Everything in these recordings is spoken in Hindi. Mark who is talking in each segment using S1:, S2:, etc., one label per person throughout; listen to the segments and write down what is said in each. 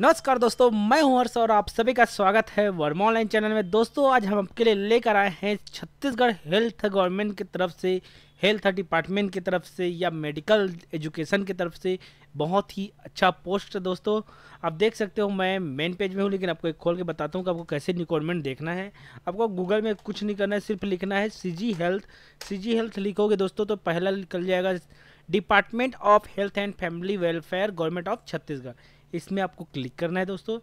S1: नमस्कार दोस्तों मैं हूं हर्ष और आप सभी का स्वागत है वर्मा ऑनलाइन चैनल में दोस्तों आज हम आपके लिए लेकर आए हैं छत्तीसगढ़ हेल्थ गवर्नमेंट की तरफ से हेल्थ डिपार्टमेंट की तरफ से या मेडिकल एजुकेशन की तरफ से बहुत ही अच्छा पोस्ट है दोस्तों आप देख सकते हो मैं मेन पेज में हूँ लेकिन आपको एक खोल के बताता हूँ कि आपको कैसे रिक्वायरमेंट देखना है आपको गूगल में कुछ नहीं करना है सिर्फ लिखना है सी जी हेल्थ सी जी हेल्थ लिखोगे दोस्तों तो पहला निकल जाएगा Department of Health and Family Welfare Government of Chhattisgarh इसमें आपको क्लिक करना है दोस्तों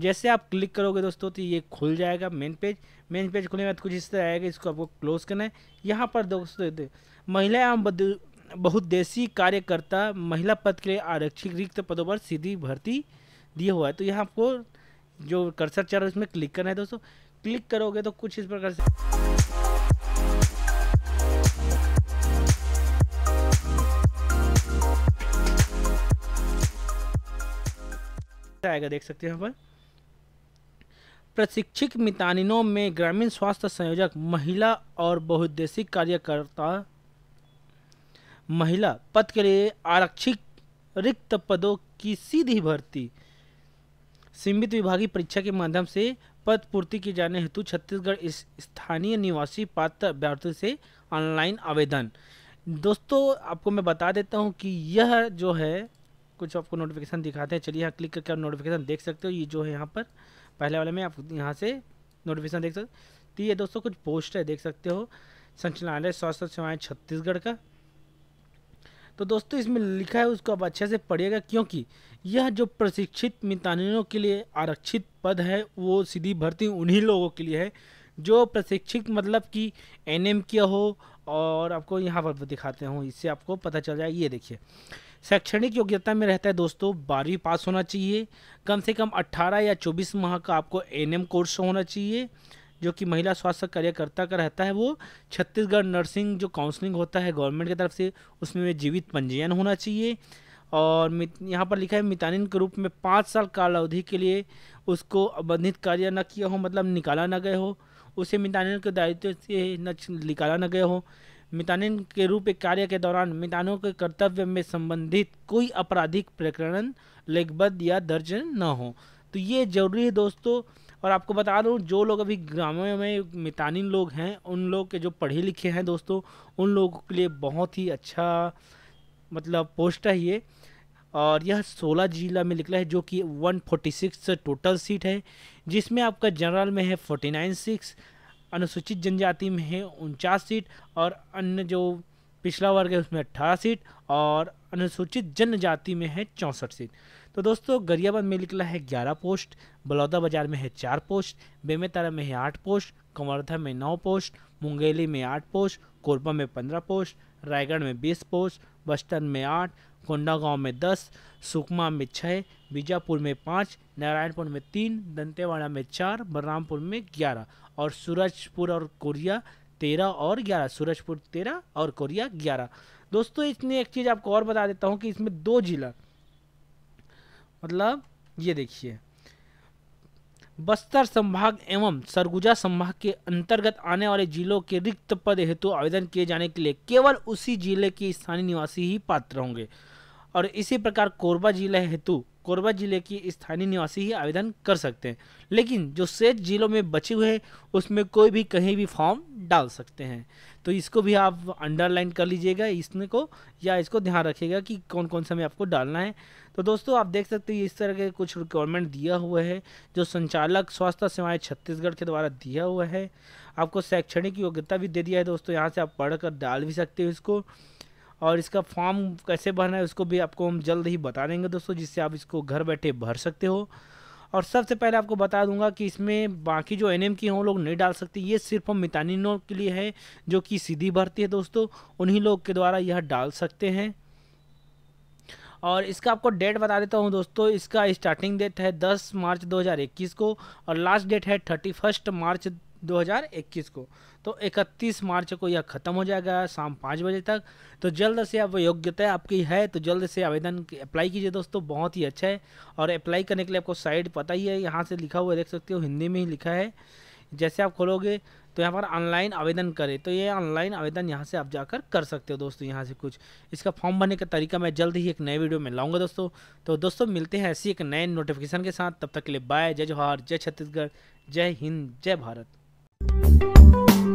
S1: जैसे आप क्लिक करोगे दोस्तों तो ये खुल जाएगा मेन पेज मेन पेज खुलने के बाद कुछ इस तरह आएगा इसको आपको क्लोज करना है यहाँ पर दोस्तों महिला एवं बहुद्देशी कार्यकर्ता महिला पद के लिए आरक्षित रिक्त पदों पर सीधी भर्ती दिए हुआ है तो यहाँ आपको जो कर्सर चल रहा है उसमें क्लिक करना है दोस्तों क्लिक करोगे तो कुछ इस प्रकार से आएगा देख सकते हैं यहाँ पर प्रशिक्षित मितानिनों में ग्रामीण स्वास्थ्य संयोजक महिला और बहुद्देशिक कार्यकर्ता महिला पद के लिए आरक्षित रिक्त पदों की सीधी भर्ती सीमित विभागीय परीक्षा के माध्यम से पद पूर्ति की जाने हेतु छत्तीसगढ़ स्थानीय निवासी पात्र अभ्यर्थियों से ऑनलाइन आवेदन दोस्तों आपको मैं बता देता हूं कि यह जो है कुछ आपको नोटिफिकेशन दिखाते हैं चलिए यहाँ क्लिक करके आप नोटिफिकेशन देख सकते हो ये जो है यहाँ पर पहले वाले में आप यहाँ से नोटिफिकेशन देख सकते हो तो ये दोस्तों कुछ पोस्ट है देख सकते हो संचालय स्वास्थ्य सेवाएँ छत्तीसगढ़ का तो दोस्तों इसमें लिखा है उसको आप अच्छे से पढ़िएगा क्योंकि यह जो प्रशिक्षित मितानिनों के लिए आरक्षित पद है वो सीधी भर्ती उन्हीं लोगों के लिए है जो प्रशिक्षित मतलब कि एनएम किया हो और आपको यहाँ पर दिखाते हों इससे आपको पता चल जाए ये देखिए शैक्षणिक योग्यता में रहता है दोस्तों बारहवीं पास होना चाहिए कम से कम 18 या 24 माह का आपको एन कोर्स होना चाहिए जो कि महिला स्वास्थ्य कार्यकर्ता का रहता है वो छत्तीसगढ़ नर्सिंग जो काउंसलिंग होता है गवर्नमेंट की तरफ से उसमें जीवित पंजीयन होना चाहिए और यहाँ पर लिखा है मितानिन के रूप में पाँच साल कालावधि के लिए उसको अबंधित कार्य न किया हो मतलब निकाला न गया हो उसे मितानिन के दायित्व से न निकाला न गया हो मितानिन के रूप में कार्य के दौरान मितानों के कर्तव्य में संबंधित कोई आपराधिक प्रकरण लेखबद्ध या दर्ज न हो तो ये जरूरी है दोस्तों और आपको बता दूँ जो लोग अभी ग्रामों में मितानिन लोग हैं उन लोग के जो पढ़े लिखे हैं दोस्तों उन लोगों के लिए बहुत ही अच्छा मतलब पोस्ट है ये और यह 16 जिला में निकला है जो कि 146 टोटल सीट है जिसमें आपका जनरल में है 49 सिक्स अनुसूचित जनजाति में है उनचास सीट और अन्य जो पिछला वर्ग है उसमें अट्ठारह सीट और अनुसूचित जनजाति में है चौंसठ सीट तो दोस्तों गरियाबंद में निकला है ग्यारह पोस्ट बलौदा बाजार में है चार पोस्ट बेमेतारा में है आठ पोस्ट कंवर्धा में नौ पोस्ट मुंगेली में आठ पोस्ट कोरबा में पंद्रह पोस्ट रायगढ़ में बीस पोस्ट बस्तर में आठ कोंडागांव में दस सुकमा में छः बीजापुर में पाँच नारायणपुर में तीन दंतेवाड़ा में चार बलरामपुर में ग्यारह और सूरजपुर और कोरिया तेरह और ग्यारह सूरजपुर तेरह और कोरिया ग्यारह दोस्तों इसमें एक चीज़ आपको और बता देता हूँ कि इसमें दो जिला मतलब ये देखिए बस्तर संभाग एवं सरगुजा संभाग के अंतर्गत आने वाले जिलों के रिक्त पद हेतु आवेदन किए जाने के लिए केवल उसी जिले के स्थानीय निवासी ही पात्र होंगे और इसी प्रकार कोरबा जिले हेतु कोरबा जिले की स्थानीय निवासी ही आवेदन कर सकते हैं लेकिन जो शेष जिलों में बचे हुए हैं उसमें कोई भी कहीं भी फॉर्म डाल सकते हैं तो इसको भी आप अंडरलाइन कर लीजिएगा इसने को या इसको ध्यान रखिएगा कि कौन कौन सा में आपको डालना है तो दोस्तों आप देख सकते हैं इस तरह के कुछ रिक्वायरमेंट दिया हुआ है जो संचालक स्वास्थ्य सेवाएं छत्तीसगढ़ के द्वारा दिया हुआ है आपको शैक्षणिक योग्यता भी दे दिया है दोस्तों यहाँ से आप पढ़ कर डाल भी सकते हो इसको और इसका फॉर्म कैसे भरना है उसको भी आपको हम जल्द ही बता देंगे दोस्तों जिससे आप इसको घर बैठे भर सकते हो और सबसे पहले आपको बता दूंगा कि इसमें बाकी जो एन की वो लोग नहीं डाल सकते ये सिर्फ हम मितानिनों के लिए है जो कि सीधी भर्ती है दोस्तों उन्हीं लोग के द्वारा यह डाल सकते हैं और इसका आपको डेट बता देता हूँ दोस्तों इसका स्टार्टिंग डेट है 10 मार्च 2021 को और लास्ट डेट है 31 मार्च 2021 को तो 31 मार्च को यह खत्म हो जाएगा शाम पाँच बजे तक तो जल्द से अब योग्यता आपकी है तो जल्द से आवेदन अप्लाई कीजिए दोस्तों बहुत ही अच्छा है और अप्लाई करने के लिए आपको साइड पता ही है यहाँ से लिखा हुआ देख सकते हो हिंदी में ही लिखा है जैसे आप खोलोगे तो यहाँ पर ऑनलाइन आवेदन करें तो ये ऑनलाइन आवेदन यहाँ से आप जाकर कर सकते हो दोस्तों यहाँ से कुछ इसका फॉर्म भरने का तरीका मैं जल्द ही एक नए वीडियो में लाऊंगा दोस्तों तो दोस्तों मिलते हैं ऐसी एक नए नोटिफिकेशन के साथ तब तक के लिए बाय जय जवाहर जय छत्तीसगढ़ जय हिंद जय भारत Música